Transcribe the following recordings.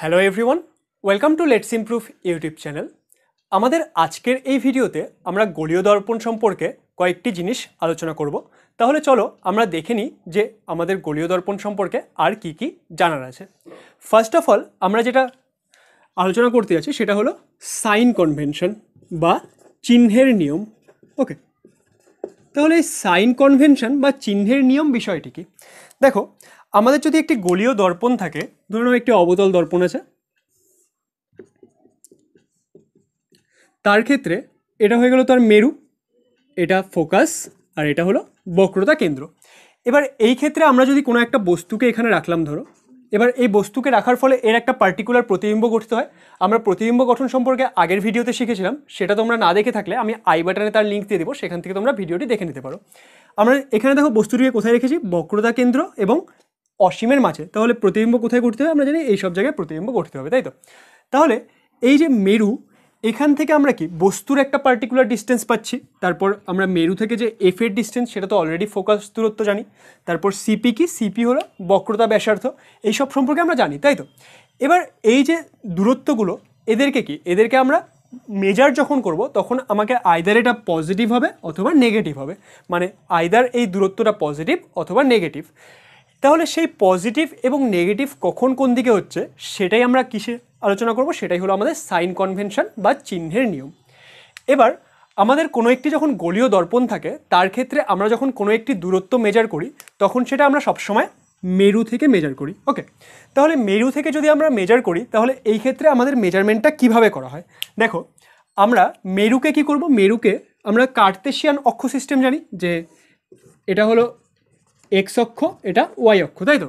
hello everyone welcome to Let's Improve YouTube channel আমাদের আজকের এই ভিডিওতে আমরা গোলীয় দর্পণ সম্পর্কে কয়েকটি জিনিস আলোচনা করব তাহলে চলো আমরা দেখে নিই যে আমাদের গোলীয় দর্পণ সম্পর্কে আর কি কি জানার আছে ফার্স্ট অফ অল আমরা যেটা আলোচনা করতে যাচ্ছি সেটা হলো সাইন কনভেনশন বা চিহ্নের নিয়ম ওকে তাহলে এই সাইন কনভেনশন বা চিহ্নের নিয়ম বিষয়টি কি দেখো আমাদের যদি একটি গোলীয় দর্পণ থাকে ধরুন একটি অবতল দর্পণ আছে তার ক্ষেত্রে এটা হয়ে গেল তার মেরু এটা ফোকাস আর এটা হলো বক্রতা কেন্দ্র এবার এই ক্ষেত্রে আমরা যদি কোনো একটা বস্তুকে এখানে রাখলাম ধরো এবার এই বস্তুকে রাখার ফলে এর একটা পার্টিকুলার প্রতিবিম্ব গঠিত হয় আমরা প্রতিবিম্ব গঠন সম্পর্কে আগের ভিডিওতে শিখেছিলাম সেটা তোমরা না দেখে থাকলে আমি আই বাটনে তার লিঙ্ক দিয়ে দেবো সেখান থেকে তোমরা ভিডিওটি দেখে নিতে পারো আমরা এখানে দেখো বস্তুটিকে কোথায় রেখেছি বক্রতা কেন্দ্র এবং অসীমের মাঝে তাহলে প্রতিবিম্ব কোথায় করতে হবে আমরা জানি এই সব জায়গায় প্রতিবিম্ব করতে হবে তাই তো তাহলে এই যে মেরু এখান থেকে আমরা কি বস্তুর একটা পার্টিকুলার ডিস্টেন্স পাচ্ছি তারপর আমরা মেরু থেকে যে এফ এর ডিস্টেন্স সেটা তো অলরেডি ফোকাস দূরত্ব জানি তারপর সিপি কি সিপি হলো বক্রতা এই এইসব সম্পর্কে আমরা জানি তাই তো এবার এই যে দূরত্বগুলো এদেরকে কি এদেরকে আমরা মেজার যখন করব তখন আমাকে আইদার এটা পজিটিভ হবে অথবা নেগেটিভ হবে মানে আইদার এই দূরত্বটা পজিটিভ অথবা নেগেটিভ তাহলে সেই পজিটিভ এবং নেগেটিভ কখন কোন দিকে হচ্ছে সেটাই আমরা কিসে আলোচনা করব সেটাই হলো আমাদের সাইন কনভেনশন বা চিহ্নের নিয়ম এবার আমাদের কোনো একটি যখন গলীয় দর্পণ থাকে তার ক্ষেত্রে আমরা যখন কোনো একটি দূরত্ব মেজার করি তখন সেটা আমরা সবসময় মেরু থেকে মেজার করি ওকে তাহলে মেরু থেকে যদি আমরা মেজার করি তাহলে এই ক্ষেত্রে আমাদের মেজারমেন্টটা কিভাবে করা হয় দেখো আমরা মেরুকে কি করব মেরুকে আমরা কার্তেশিয়ান অক্ষ সিস্টেম জানি যে এটা হলো এক্স অক্ষ এটা ওয়াই অক্ষ তাই তো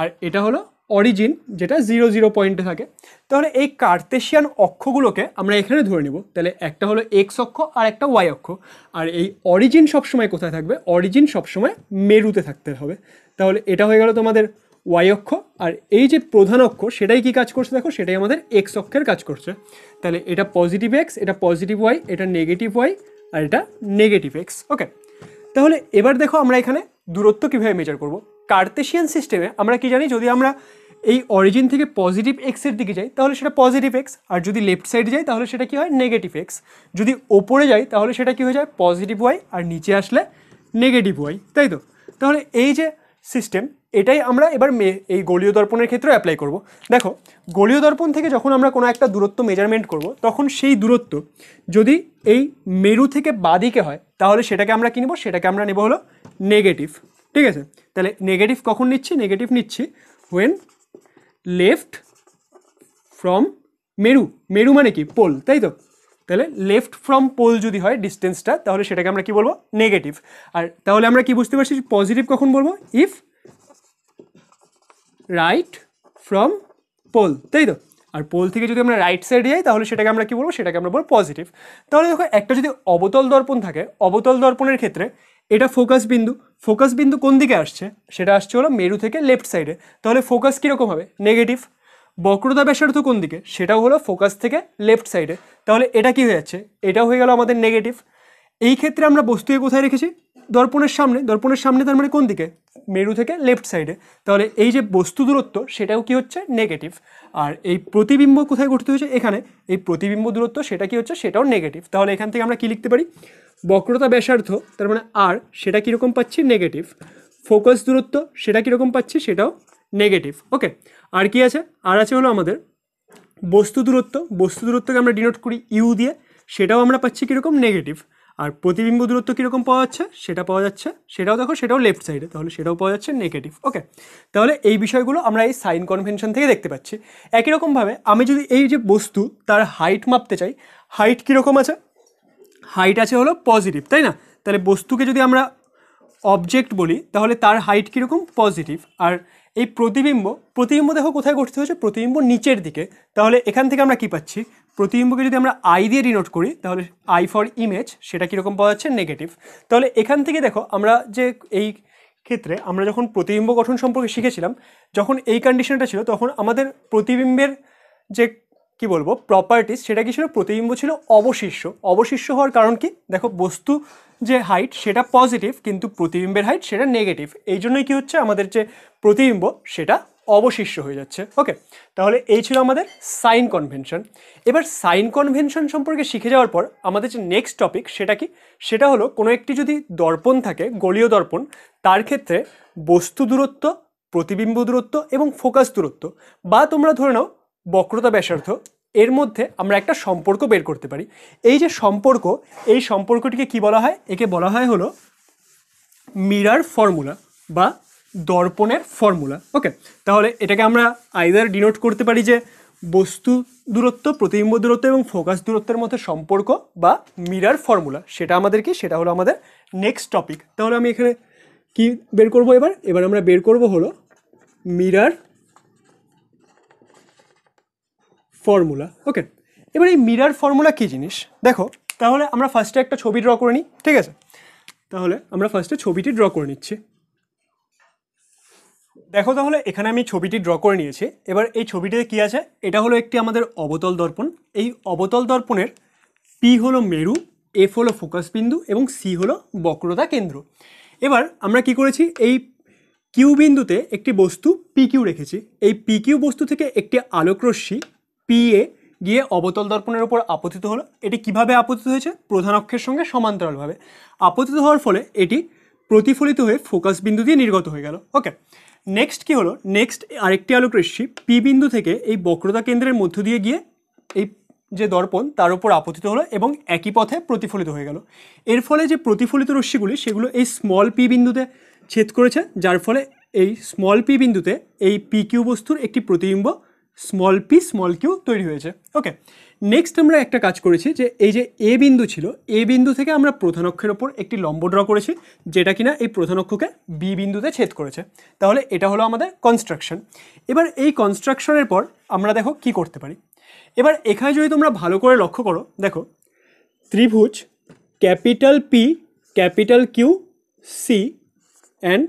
আর এটা হলো অরিজিন যেটা জিরো জিরো পয়েন্টে থাকে তাহলে এই কার্তেশিয়ান অক্ষগুলোকে আমরা এখানে ধরে নেব তাহলে একটা হলো এক্স অক্ষ আর একটা ওয়াই অক্ষ আর এই অরিজিন সবসময় কোথায় থাকবে অরিজিন সবসময় মেরুতে থাকতে হবে তাহলে এটা হয়ে গেল তোমাদের ওয়াই অক্ষ আর এই যে প্রধান অক্ষ সেটাই কি কাজ করছে দেখো সেটাই আমাদের এক্স অক্ষের কাজ করছে তাহলে এটা পজিটিভ এক্স এটা পজিটিভ ওয়াই এটা নেগেটিভ ওয়াই আর এটা নেগেটিভ এক্স ওকে তাহলে এবার দেখো আমরা এখানে দূরত্ব কীভাবে মেজার করব কার্তেশিয়ান সিস্টেমে আমরা কি জানি যদি আমরা এই অরিজিন থেকে পজিটিভ এক্সের দিকে যাই তাহলে সেটা পজিটিভ এক্স আর যদি লেফট সাইডে যাই তাহলে সেটা কী হয় নেগেটিভ এক্স যদি ওপরে যাই তাহলে সেটা কী হয়ে যায় পজিটিভ ওয়াই আর নিচে আসলে নেগেটিভ ওয়াই তাই তো তাহলে এই যে সিস্টেম এটাই আমরা এবার মে এই গলীয় দর্পণের ক্ষেত্রে অ্যাপ্লাই করব দেখো গোলীয় দর্পণ থেকে যখন আমরা কোনো একটা দূরত্ব মেজারমেন্ট করব তখন সেই দূরত্ব যদি এই মেরু থেকে বাদিকে হয় তাহলে সেটাকে আমরা কিনবো সেটাকে আমরা নেব হলো নেগেটিভ ঠিক আছে তাহলে নেগেটিভ কখন নিচ্ছি নেগেটিভ নিচ্ছি ওয়েন লেফট ফ্রম মেরু মেরু মানে কি পোল তাই তো তাহলে লেফট ফ্রম পোল যদি হয় ডিস্টেন্সটা তাহলে সেটাকে আমরা কি বলবো নেগেটিভ আর তাহলে আমরা কি বুঝতে পারছি পজিটিভ কখন বলবো ইফ রাইট ফ্রম পোল তাই তো আর পোল থেকে যদি আমরা রাইট সাইডে যাই তাহলে সেটাকে আমরা কি বলবো সেটাকে আমরা বলবো পজিটিভ তাহলে দেখো একটা যদি অবতল দর্পণ থাকে অবতল দর্পণের ক্ষেত্রে এটা ফোকাস বিন্দু ফোকাস বিন্দু কোন দিকে আসছে সেটা আসছে হলো মেরু থেকে লেফট সাইডে তাহলে ফোকাস কীরকম হবে নেগেটিভ বক্রতা ব্যাসার্থ কোন দিকে সেটাও হলো ফোকাস থেকে লেফট সাইডে তাহলে এটা কি হয়ে যাচ্ছে এটা হয়ে গেল আমাদের নেগেটিভ এই ক্ষেত্রে আমরা বস্তুকে কোথায় রেখেছি দর্পণের সামনে দর্পণের সামনে তার মানে কোন দিকে মেরু থেকে লেফট সাইডে তাহলে এই যে বস্তু দূরত্ব সেটাও কি হচ্ছে নেগেটিভ আর এই প্রতিবিম্ব কোথায় গঠিত হয়েছে এখানে এই প্রতিবিম্ব দূরত্ব সেটা কি হচ্ছে সেটাও নেগেটিভ তাহলে এখান থেকে আমরা কি লিখতে পারি বক্রতা ব্যাসার্ধ তার মানে আর সেটা কীরকম পাচ্ছি নেগেটিভ ফোকাস দূরত্ব সেটা কীরকম পাচ্ছি সেটাও নেগেটিভ ওকে আর কি আছে আর আছে হলো আমাদের বস্তু দূরত্ব বস্তু দূরত্বকে আমরা ডিনোট করি ইউ দিয়ে সেটাও আমরা পাচ্ছি কীরকম নেগেটিভ আর প্রতিবিম্ব দূরত্ব কীরকম পাওয়া যাচ্ছে সেটা পাওয়া যাচ্ছে সেটাও দেখো সেটাও লেফট সাইডে তাহলে সেটাও পাওয়া যাচ্ছে নেগেটিভ ওকে তাহলে এই বিষয়গুলো আমরা এই সাইন কনভেনশন থেকে দেখতে পাচ্ছি একই রকমভাবে আমি যদি এই যে বস্তু তার হাইট মাপতে চাই হাইট কীরকম আছে হাইট আছে হলো পজিটিভ তাই না তাহলে বস্তুকে যদি আমরা অবজেক্ট বলি তাহলে তার হাইট কীরকম পজিটিভ আর এই প্রতিবিম্ব প্রতিবিম্ব দেখো কোথায় গঠিত হয়েছে প্রতিবিম্ব নিচের দিকে তাহলে এখান থেকে আমরা কি পাচ্ছি প্রতিবিম্বকে যদি আমরা আই দিয়ে ডিনোট করি তাহলে আই ফর ইমেজ সেটা কীরকম পাওয়া যাচ্ছে নেগেটিভ তাহলে এখান থেকে দেখো আমরা যে এই ক্ষেত্রে আমরা যখন প্রতিবিম্ব গঠন সম্পর্কে শিখেছিলাম যখন এই কন্ডিশনটা ছিল তখন আমাদের প্রতিবিম্বের যে কি বলবো প্রপার্টিস সেটা কি ছিল প্রতিবিম্ব ছিল অবশিষ্ট অবশিষ্ট হওয়ার কারণ কি দেখো বস্তু যে হাইট সেটা পজিটিভ কিন্তু প্রতিবিম্বের হাইট সেটা নেগেটিভ এই জন্যই কী হচ্ছে আমাদের যে প্রতিবিম্ব সেটা অবশিষ্ট হয়ে যাচ্ছে ওকে তাহলে এই ছিল আমাদের সাইন কনভেনশন এবার সাইন কনভেনশন সম্পর্কে শিখে যাওয়ার পর আমাদের যে নেক্সট টপিক সেটা কি সেটা হলো কোনো একটি যদি দর্পণ থাকে গলীয় দর্পণ তার ক্ষেত্রে বস্তু দূরত্ব প্রতিবিম্ব দূরত্ব এবং ফোকাস দূরত্ব বা তোমরা ধরে নাও বক্রতা ব্যাসার্থ এর মধ্যে আমরা একটা সম্পর্ক বের করতে পারি এই যে সম্পর্ক এই সম্পর্কটিকে কি বলা হয় একে বলা হয় হলো মিরার ফর্মুলা বা দর্পণের ফর্মুলা ওকে তাহলে এটাকে আমরা আইদার ডিনোট করতে পারি যে বস্তু দূরত্ব প্রতিবিম্ব দূরত্ব এবং ফোকাস দূরত্বের মধ্যে সম্পর্ক বা মিরার ফর্মুলা সেটা আমাদের কি সেটা হলো আমাদের নেক্সট টপিক তাহলে আমি এখানে কি বের করব এবার এবার আমরা বের করব হলো মিরার ফর্মুলা ওকে এবার এই মিরার ফর্মুলা কী জিনিস দেখো তাহলে আমরা ফার্স্টে একটা ছবি ড্র করে নিই ঠিক আছে তাহলে আমরা ফার্স্টে ছবিটি ড্র করে নিচ্ছি দেখো তাহলে এখানে আমি ছবিটি ড্র করে নিয়েছি এবার এই ছবিটিতে কী আছে এটা হলো একটি আমাদের অবতল দর্পণ এই অবতল দর্পণের পি হলো মেরু এফ হলো ফোকাস বিন্দু এবং সি হলো বক্রতা কেন্দ্র এবার আমরা কি করেছি এই কিউ বিন্দুতে একটি বস্তু পি কিউ রেখেছি এই পি কিউ বস্তু থেকে একটি আলোকরশ্মি পিএ গিয়ে অবতল দর্পণের ওপর আপতিত হলো এটি কিভাবে আপতিত হয়েছে প্রধান অক্ষের সঙ্গে সমান্তরালভাবে আপতিত হওয়ার ফলে এটি প্রতিফলিত হয়ে ফোকাস বিন্দু দিয়ে নির্গত হয়ে গেল ওকে নেক্সট কি হলো নেক্সট আরেকটি আলোক রেশি পি বিন্দু থেকে এই বক্রতা কেন্দ্রের মধ্য দিয়ে গিয়ে এই যে দর্পণ তার উপর আপতিত হলো এবং একই পথে প্রতিফলিত হয়ে গেল এর ফলে যে প্রতিফলিত রশ্মিগুলি সেগুলো এই স্মল পি বিন্দুতে ছেদ করেছে যার ফলে এই স্মল পি বিন্দুতে এই পি কিউ বস্তুর একটি প্রতিবিম্ব স্মল পি স্মল কিউ তৈরি হয়েছে ওকে নেক্সট আমরা একটা কাজ করেছি যে এই যে এ বিন্দু ছিল এ বিন্দু থেকে আমরা প্রধানক্ষের ওপর একটি লম্ব ড্র করেছি যেটা কিনা এই প্রধানক্ষকে বি বিন্দুতে ছেদ করেছে তাহলে এটা হলো আমাদের কনস্ট্রাকশন এবার এই কনস্ট্রাকশনের পর আমরা দেখো কি করতে পারি এবার এখানে যদি তোমরা ভালো করে লক্ষ্য করো দেখো ত্রিভুজ capital P capital Q C and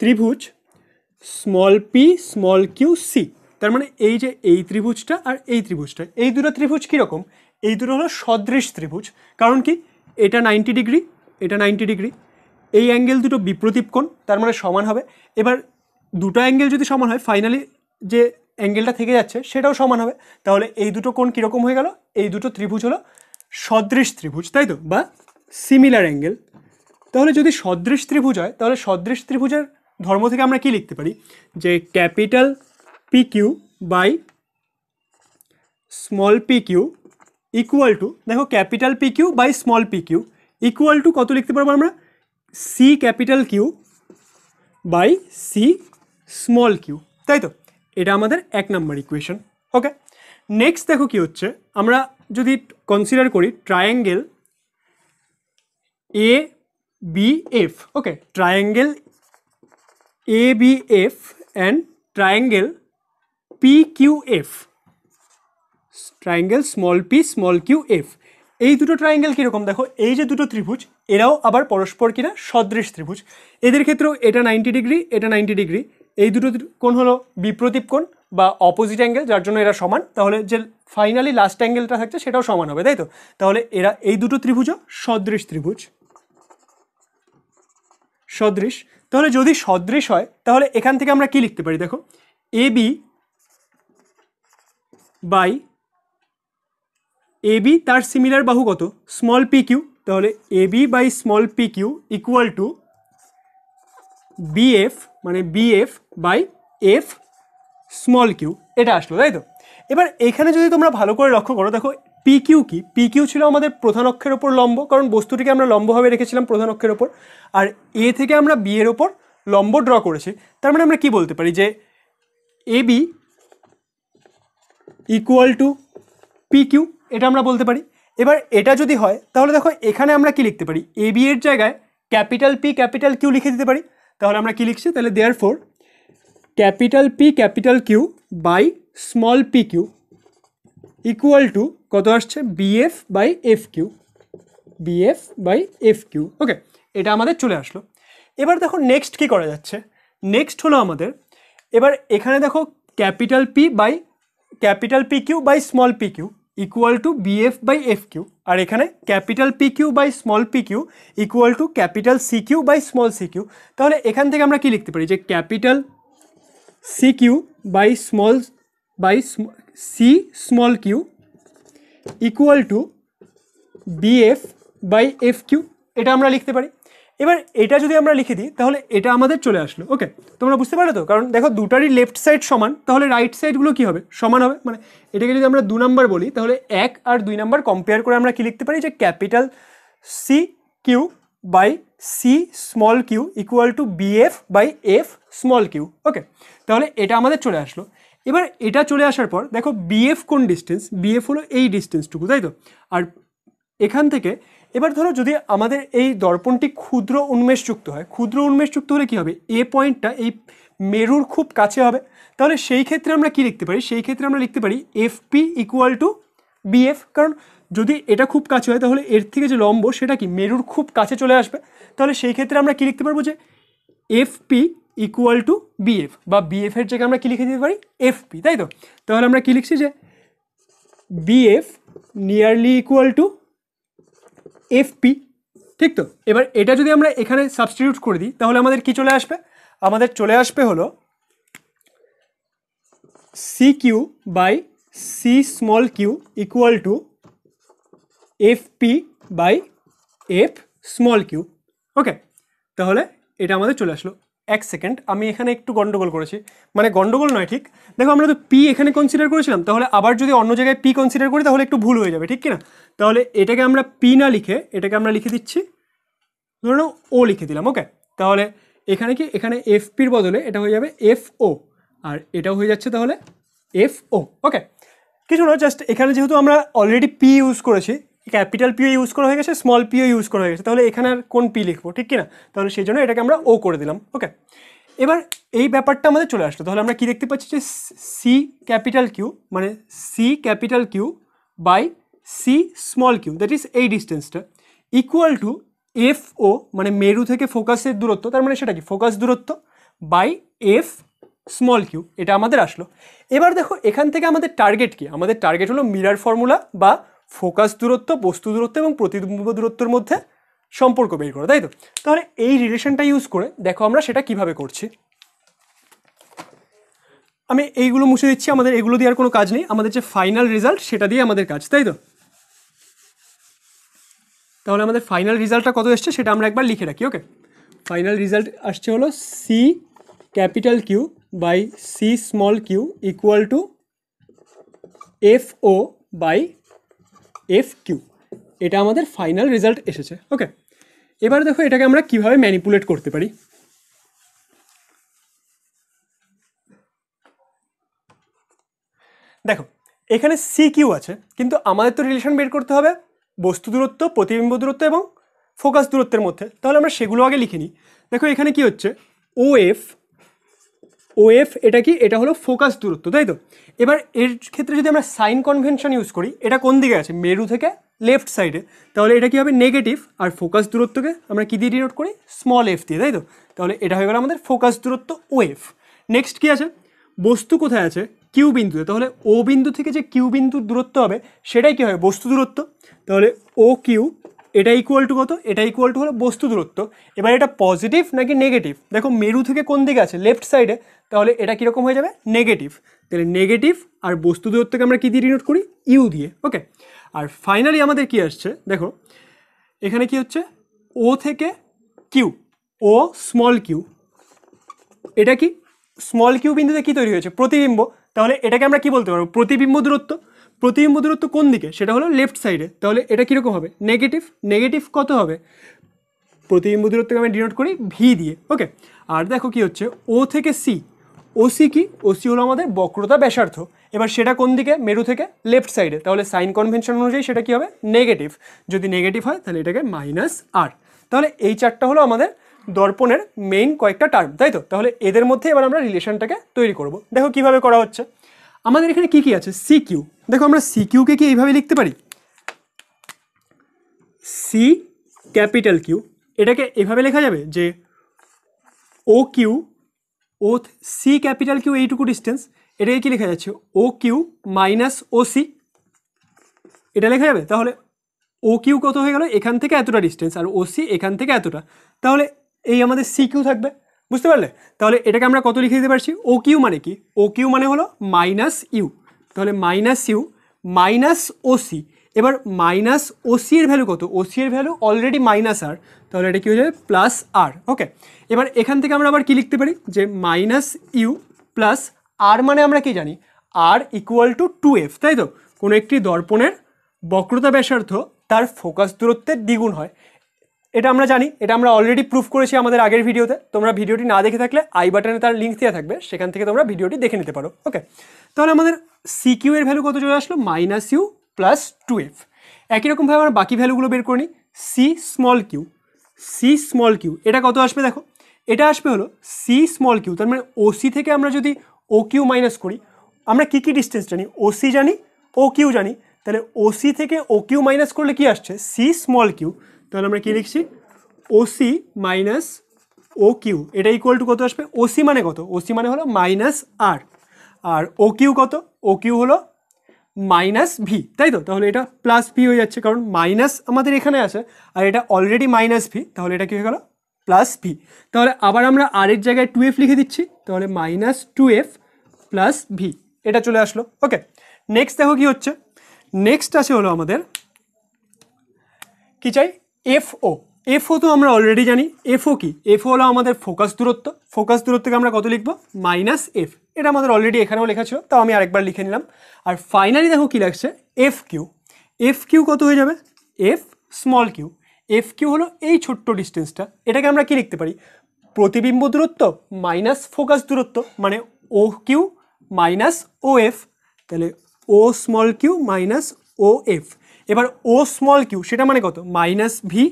ত্রিভুজ small P small Q C তার মানে এই যে এই ত্রিভুজটা আর এই ত্রিভুজটা এই দুটো ত্রিভুজ কীরকম এই দুটো হলো সদৃশ ত্রিভুজ কারণ কি এটা নাইনটি ডিগ্রি এটা নাইনটি ডিগ্রি এই অ্যাঙ্গেল দুটো বিপ্রতীপ কোণ তার মানে সমান হবে এবার দুটো অ্যাঙ্গেল যদি সমান হয় ফাইনালি যে অ্যাঙ্গেলটা থেকে যাচ্ছে সেটাও সমান হবে তাহলে এই দুটো কোণ কীরকম হয়ে গেল এই দুটো ত্রিভুজ হলো সদৃশ ত্রিভুজ তাই তো বা সিমিলার অ্যাঙ্গেল তাহলে যদি সদৃশ ত্রিভুজ হয় তাহলে সদৃশ ত্রিভুজের ধর্ম থেকে আমরা কি লিখতে পারি যে capital P Q by small P Q equal to দেখো capital P Q by small P Q to কত লিখতে পারবো আমরা C capital Q by C small Q তাই তো এটা আমাদের এক নম্বর ইকুয়েশন ওকে নেক্সট দেখো কি হচ্ছে আমরা যদি কনসিডার করি triangle A B F okay triangle A B F and triangle PQF triangle small P small Q F এই দুটো ট্রাইঙ্গেল কীরকম দেখো এই যে দুটো ত্রিভুজ এরাও আবার পরস্পর কিনা সদৃশ ত্রিভুজ এদের ক্ষেত্রেও এটা নাইনটি ডিগ্রি এটা নাইনটি ডিগ্রি এই দুটো কোণ হলো বিপ্রতীপ কোণ বা অপোজিট অ্যাঙ্গেল যার জন্য এরা সমান তাহলে যে ফাইনালি লাস্ট অ্যাঙ্গেলটা থাকছে সেটাও সমান হবে তাই তো তাহলে এরা এই দুটো ত্রিভুজও সদৃশ ত্রিভুজ সদৃশ তাহলে যদি সদৃশ হয় তাহলে এখান থেকে আমরা কি লিখতে পারি দেখো এ বি বাই এবি তার সিমিলার বাহু কত স্মল পি কিউ তাহলে AB by small P Q equal to BF মানে BF by F small Q এটা আসলো তাই তো এবার এখানে যদি তোমরা ভালো করে লক্ষ্য করো দেখো পি কিউ কি পি কিউ ছিল আমাদের প্রধান অক্ষের ওপর লম্ব কারণ বস্তুটিকে আমরা লম্বভাবে রেখেছিলাম প্রধান অক্ষের ওপর আর এ থেকে আমরা বি এর ওপর লম্ব ড্র করেছি তার মানে আমরা কি বলতে পারি যে AB equal to P Q এটা আমরা বলতে পারি এবার এটা যদি হয় তাহলে দেখো এখানে আমরা কি লিখতে পারি এ বি এর জায়গায় ক্যাপিটাল পি ক্যাপিটাল কিউ লিখে দিতে পারি তাহলে আমরা কী লিখছি তাহলে therefore capital P capital Q by small P Q equal to কত আসছে BF by F Q BF by F Q okay এটা আমাদের চলে আসলো এবার দেখো নেক্সট কি করা যাচ্ছে নেক্সট হলো আমাদের এবার এখানে দেখো capital P by capital P Q by P Q equal to B F by F Q और ये capital P Q by P Q equal to capital C Q by C किऊ तो एखान कि लिखते परि capital C Q by C small Q equal to B F by F Q ये लिखते परी এবার এটা যদি আমরা লিখে দিই তাহলে এটা আমাদের চলে আসলো ওকে তোমরা বুঝতে পারো তো কারণ দেখো দুটারই লেফট সাইড সমান তাহলে রাইট সাইডগুলো কী হবে সমান হবে মানে এটাকে যদি আমরা দু নম্বর বলি তাহলে এক আর দুই নাম্বার কম্পেয়ার করে আমরা কি লিখতে পারি যে capital C Q by C small Q equal to BF by F small Q okay তাহলে এটা আমাদের চলে আসলো এবার এটা চলে আসার পর দেখো বিএফ কোন ডিস্টেন্স বিএফ হলো এই ডিস্টেন্সটুকু তাই তো আর এখান থেকে এবার ধরো যদি আমাদের এই দর্পণটি ক্ষুদ্র উন্মেষযুক্ত হয় ক্ষুদ্র উন্মেষযুক্ত হলে কী হবে এ পয়েন্টটা এই মেরুর খুব কাছে হবে তাহলে সেই ক্ষেত্রে আমরা কি লিখতে পারি সেই ক্ষেত্রে আমরা লিখতে পারি F P equal to BF কারণ যদি এটা খুব কাছে হয় তাহলে এর থেকে যে লম্ব সেটা কি মেরুর খুব কাছে চলে আসবে তাহলে সেই ক্ষেত্রে আমরা কী লিখতে পারবো যে F P equal to BF বা এর জায়গায় আমরা কী লিখে দিতে পারি এফ পি তাই তো তাহলে আমরা কী লিখছি যে BF nearly equal to F P ঠিক তো এবার এটা যদি আমরা এখানে সাবস্টিটিউট করে দিই তাহলে আমাদের কি চলে আসবে আমাদের চলে আসবে হলো C Q by C small Q equal to F P by F small Q okay তাহলে এটা আমাদের চলে আসলো এক সেকেন্ড আমি এখানে একটু গন্ডগোল করেছি মানে গন্ডগোল নয় ঠিক দেখো আমরা তো পি এখানে কনসিডার করেছিলাম তাহলে আবার যদি অন্য জায়গায় পি কনসিডার করি তাহলে একটু ভুল হয়ে যাবে ঠিক কিনা তাহলে এটাকে আমরা পি না লিখে এটাকে আমরা লিখে দিচ্ছি ধরে নাও ও লিখে দিলাম ওকে তাহলে এখানে কি এখানে এফ পির বদলে এটা হয়ে যাবে এফ ও আর এটা হয়ে যাচ্ছে তাহলে এফ ও ওকে কিছু না জাস্ট এখানে যেহেতু আমরা অলরেডি পি ইউজ করেছি ক্যাপিটাল পিও ইউজ করা হয়ে গেছে স্মল পিও ইউজ করা হয়ে গেছে তাহলে এখানে আর কোন পি লিখবো ঠিক কিনা তাহলে সেই জন্য এটাকে আমরা ও করে দিলাম ওকে এবার এই ব্যাপারটা আমাদের চলে আসলো তাহলে আমরা কি দেখতে পাচ্ছি যে সি ক্যাপিটাল কিউ মানে C capital Q by C small Q that is এই ডিস্টেন্সটা ইকুয়াল টু এফ ও মানে মেরু থেকে ফোকাসের দূরত্ব তার মানে সেটা কি ফোকাস দূরত্ব বাই এফ স্মল কিউ এটা আমাদের আসলো এবার দেখো এখান থেকে আমাদের টার্গেট কি আমাদের টার্গেট হলো মিরার ফর্মুলা বা ফোকাস দূরত্ব বস্তু দূরত্ব এবং প্রতিবিম্ব দূরত্বের মধ্যে সম্পর্ক বের করে তাই তো তাহলে এই রিলেশনটা ইউজ করে দেখো আমরা সেটা কিভাবে করছি আমি এইগুলো মুছে দিচ্ছি আমাদের এগুলো দিয়ে আর কোনো কাজ নেই আমাদের যে ফাইনাল রেজাল্ট সেটা দিয়ে আমাদের কাজ তাই তো তাহলে আমাদের ফাইনাল রেজাল্টটা কত এসছে সেটা আমরা একবার লিখে রাখি ওকে ফাইনাল রেজাল্ট আসছে হলো C capital Q by C small Q equal to F O by F Q এটা আমাদের ফাইনাল রেজাল্ট এসেছে ওকে এবার দেখো এটাকে আমরা কিভাবে ম্যানিপুলেট করতে পারি দেখো এখানে সি কিউ আছে কিন্তু আমাদের তো রিলেশন বের করতে হবে বস্তু দূরত্ব প্রতিবিম্ব দূরত্ব এবং ফোকাস দূরত্বের মধ্যে তাহলে আমরা সেগুলো আগে লিখে নিই দেখো এখানে কি হচ্ছে ও এফ ও এফ এটা কি এটা হলো ফোকাস দূরত্ব তাই তো এবার এর ক্ষেত্রে যদি আমরা সাইন কনভেনশন ইউজ করি এটা কোন দিকে আছে মেরু থেকে লেফট সাইডে তাহলে এটা কি হবে নেগেটিভ আর ফোকাস দূরত্বকে আমরা কী দিয়ে ডিনোট করি স্মল এফ দিয়ে তাই তো তাহলে এটা হয়ে গেল আমাদের ফোকাস দূরত্ব ও এফ নেক্সট কী আছে বস্তু কোথায় আছে কিউ বিন্দুতে তাহলে ও বিন্দু থেকে যে কিউ বিন্দুর দূরত্ব হবে সেটাই কী হবে বস্তু দূরত্ব তাহলে ও কিউ এটা ইকুয়াল টু কত এটা ইকুয়াল টু হলো বস্তু দূরত্ব এবার এটা পজিটিভ নাকি নেগেটিভ দেখো মেরু থেকে কোন দিকে আছে লেফট সাইডে তাহলে এটা কীরকম হয়ে যাবে নেগেটিভ তাহলে নেগেটিভ আর বস্তু দূরত্বকে আমরা কী দিয়ে ডিনোট করি ইউ দিয়ে ওকে আর ফাইনালি আমাদের কি আসছে দেখো এখানে কি হচ্ছে ও থেকে কিউ ও স্মল কিউ এটা কি স্মল কিউ বিন্দুতে কী তৈরি হয়েছে প্রতিবিম্ব তাহলে এটাকে আমরা কি বলতে পারবো প্রতিবিম্ব দূরত্ব প্রতিবিম্ব দূরত্ব কোন দিকে সেটা হলো লেফট সাইডে তাহলে এটা কীরকম হবে নেগেটিভ নেগেটিভ কত হবে প্রতিবিম্ব দূরত্বকে আমি ডিনোট করি ভি দিয়ে ওকে আর দেখো কি হচ্ছে ও থেকে সি ওসি কি ওসি হলো আমাদের বক্রতা ব্যাসার্থ এবার সেটা কোন দিকে মেরু থেকে লেফট সাইডে তাহলে সাইন কনভেনশন অনুযায়ী সেটা কি হবে নেগেটিভ যদি নেগেটিভ হয় তাহলে এটাকে মাইনাস আর তাহলে এই চারটা হলো আমাদের দর্পণের মেইন কয়েকটা টার্ম তাই তো তাহলে এদের মধ্যে এবার আমরা রিলেশনটাকে তৈরি করব দেখো কিভাবে করা হচ্ছে আমাদের এখানে কি কি আছে সি কিউ দেখো আমরা সি কিউকে কি এইভাবে লিখতে পারি সি ক্যাপিটাল কিউ এটাকে এভাবে লেখা যাবে যে O Q O C capital Q এইটুকু ডিস্টেন্স এটাকে কি লেখা যাচ্ছে O Q minus O C এটা লেখা যাবে তাহলে ও কিউ কত হয়ে গেল এখান থেকে এতটা ডিস্টেন্স আর ও সি এখান থেকে এতটা তাহলে এই আমাদের সি কিউ থাকবে বুঝতে পারলে তাহলে এটাকে আমরা কত লিখে দিতে পারছি ও কিউ মানে কি ও কিউ মানে হলো মাইনাস ইউ তাহলে মাইনাস ইউ মাইনাস ওসি এবার মাইনাস ওসি এর ভ্যালু কত ওসি এর ভ্যালু অলরেডি মাইনাস আর তাহলে এটা কী হয়ে যাবে প্লাস আর ওকে এবার এখান থেকে আমরা আবার কি লিখতে পারি যে মাইনাস ইউ প্লাস আর মানে আমরা কি জানি R equal to two f তাই তো কোনো একটি দর্পণের বক্রতা ব্যাসার্ধ তার ফোকাস দূরত্বের দ্বিগুণ হয় এটা আমরা জানি এটা আমরা অলরেডি প্রুফ করেছি আমাদের আগের ভিডিওতে তোমরা ভিডিওটি না দেখে থাকলে আই বাটনে তার লিঙ্ক দেওয়া থাকবে সেখান থেকে তোমরা ভিডিওটি দেখে নিতে পারো ওকে তাহলে আমাদের সি কিউ এর ভ্যালু কত চলে আসলো minus u plus two f একই রকমভাবে আমরা বাকি ভ্যালুগুলো বের করে নিই C small Q C small Q এটা কত আসবে দেখো এটা আসবে হলো সি স্মল কিউ তার মানে ওসি থেকে আমরা যদি ও কিউ মাইনাস করি আমরা কী কী ডিস্টেন্স জানি ওসি জানি ও কিউ জানি তাহলে ওসি থেকে ও কিউ মাইনাস করলে কি আসছে সি স্মল কিউ তাহলে আমরা কি লিখছি ওসি মাইনাস ও কিউ এটা ইকুয়াল টু কত আসবে ওসি মানে কত ওসি মানে হলো মাইনাস আর আর ও কিউ কত ও কিউ হলো মাইনাস ভি তাই তো তাহলে এটা প্লাস ভি হয়ে যাচ্ছে কারণ মাইনাস আমাদের এখানে আছে আর এটা অলরেডি মাইনাস ভি তাহলে এটা কী হয়ে গেল প্লাস ভি তাহলে আবার আমরা আর এর জায়গায় টু এফ লিখে দিচ্ছি তাহলে minus two f plus v এটা চলে আসলো ওকে নেক্সট দেখো কি হচ্ছে নেক্সট আছে হলো আমাদের কি চাই এফও এফও তো আমরা অলরেডি জানি এফও কি এফও হলো আমাদের ফোকাস দূরত্ব ফোকাস দূরত্বকে আমরা কত লিখবো মাইনাস এফ এটা আমাদের অলরেডি এখানেও লেখা ছিল তাও আমি আরেকবার লিখে নিলাম আর ফাইনালি দেখো কী লাগছে এফ কিউ এফ কিউ কত হয়ে যাবে F small Q F Q হলো এই ছোট্ট ডিস্টেন্সটা এটাকে আমরা কী লিখতে পারি প্রতিবিম্ব দূরত্ব মাইনাস ফোকাস দূরত্ব মানে O Q minus O F তাহলে O small q minus O F এবার ও স্মল কিউ সেটা মানে কত minus v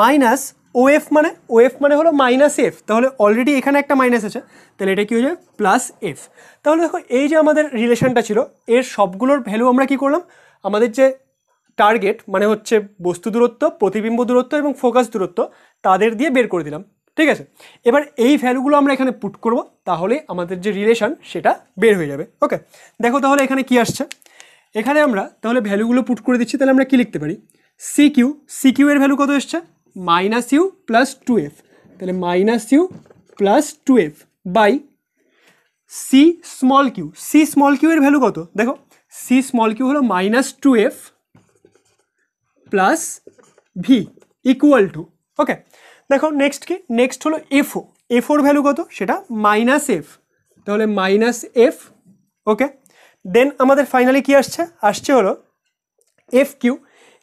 minus O F মানে ও এফ মানে হলো মাইনাস এফ তাহলে অলরেডি এখানে একটা মাইনাস আছে তাহলে এটা কী হয়ে যাবে প্লাস এফ তাহলে দেখো এই যে আমাদের রিলেশনটা ছিল এর সবগুলোর ভ্যালু আমরা কি করলাম আমাদের যে টার্গেট মানে হচ্ছে বস্তু দূরত্ব প্রতিবিম্ব দূরত্ব এবং ফোকাস দূরত্ব তাদের দিয়ে বের করে দিলাম ঠিক আছে এবার এই ভ্যালুগুলো আমরা এখানে পুট করব তাহলে আমাদের যে রিলেশন সেটা বের হয়ে যাবে ওকে দেখো তাহলে এখানে কি আসছে এখানে আমরা তাহলে ভ্যালুগুলো পুট করে দিচ্ছি তাহলে আমরা কী লিখতে পারি সি কিউ সি কিউ এর ভ্যালু কত এসছে minus u plus two f তাহলে minus u plus two f by C small Q C small q এর ভ্যালু কত দেখো সি স্মল কিউ হলো minus two f plus v equal to okay দেখো next কি next হলো এফও F ওর value কত সেটা মাইনাস এফ তাহলে মাইনাস এফ ওকে দেন আমাদের ফাইনালি কি আসছে আসছে হলো এফ কিউ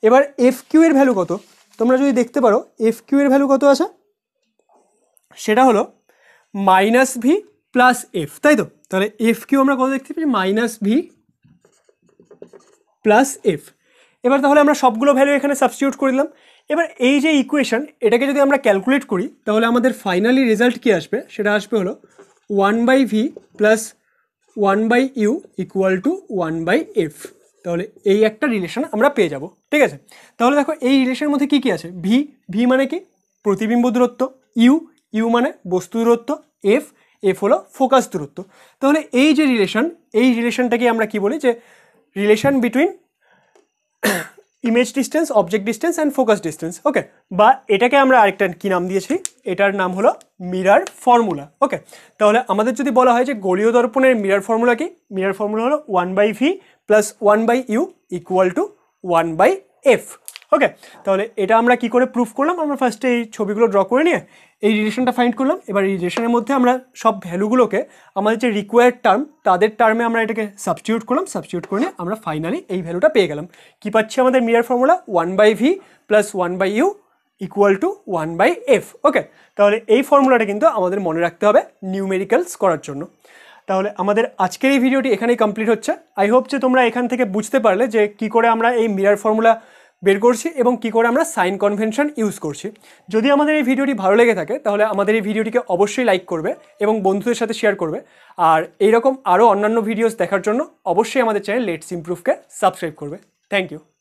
এবার এফ কিউ এর ভ্যালু কত তোমরা যদি দেখতে পারো এফ কিউ এর ভ্যালু কত আছে সেটা হলো মাইনাস ভি প্লাস এফ তাই তো তাহলে এফ কিউ আমরা কত দেখতে পাচ্ছি মাইনাস ভি প্লাস এফ এবার তাহলে আমরা সবগুলো ভ্যালু এখানে সাবস্টিটিউট করে দিলাম এবার এই যে ইকুয়েশন এটাকে যদি আমরা ক্যালকুলেট করি তাহলে আমাদের ফাইনালি রেজাল্ট কি আসবে সেটা আসবে হলো one by v plus one by u equal to one by f তাহলে এই একটা রিলেশন আমরা পেয়ে যাব ঠিক আছে তাহলে দেখো এই রিলেশনের মধ্যে কি কি আছে ভি ভি মানে কি প্রতিবিম্ব দূরত্ব ইউ ইউ মানে বস্তু দূরত্ব এফ এফ হলো ফোকাস দূরত্ব তাহলে এই যে রিলেশন এই রিলেশনটাকে আমরা কি বলি যে relation between image distance object distance and focus distance okay বা এটাকে আমরা আরেকটা কী নাম দিয়েছি এটার নাম হলো মিরার ফর্মুলা ওকে তাহলে আমাদের যদি বলা হয় যে গলীয় দর্পণের মিরার ফর্মুলা কি মিরার ফর্মুলা হলো one by v plus one by u equal to one by f okay তাহলে এটা আমরা কি করে প্রুফ করলাম আমরা ফার্স্টে এই ছবিগুলো ড্র করে নিয়ে এই রিলেশনটা ফাইন্ড করলাম এবার এই রিলেশনের মধ্যে আমরা সব ভ্যালুগুলোকে আমাদের যে রিকোয়ার্ড টার্ম তাদের টার্মে আমরা এটাকে সাবস্টিউট করলাম সাবস্টিউট করে নিয়ে আমরা ফাইনালি এই ভ্যালুটা পেয়ে গেলাম কী পাচ্ছি আমাদের mirror formula one by v plus one by u equal to one by f okay তাহলে এই ফর্মুলাটা কিন্তু আমাদের মনে রাখতে হবে নিউমেরিক্যালস করার জন্য তাহলে আমাদের আজকের এই ভিডিওটি এখানেই কমপ্লিট হচ্ছে আই হোপ যে তোমরা এখান থেকে বুঝতে পারলে যে কি করে আমরা এই মিরার ফর্মুলা বের করছি এবং কি করে আমরা সাইন কনভেনশন ইউজ করছি যদি আমাদের এই ভিডিওটি ভালো লেগে থাকে তাহলে আমাদের এই ভিডিওটিকে অবশ্যই লাইক করবে এবং বন্ধুদের সাথে শেয়ার করবে আর এইরকম আরও অন্যান্য ভিডিওস দেখার জন্য অবশ্যই আমাদের চ্যানেল লেটস ইম্প্রুভকে সাবস্ক্রাইব করবে থ্যাংক ইউ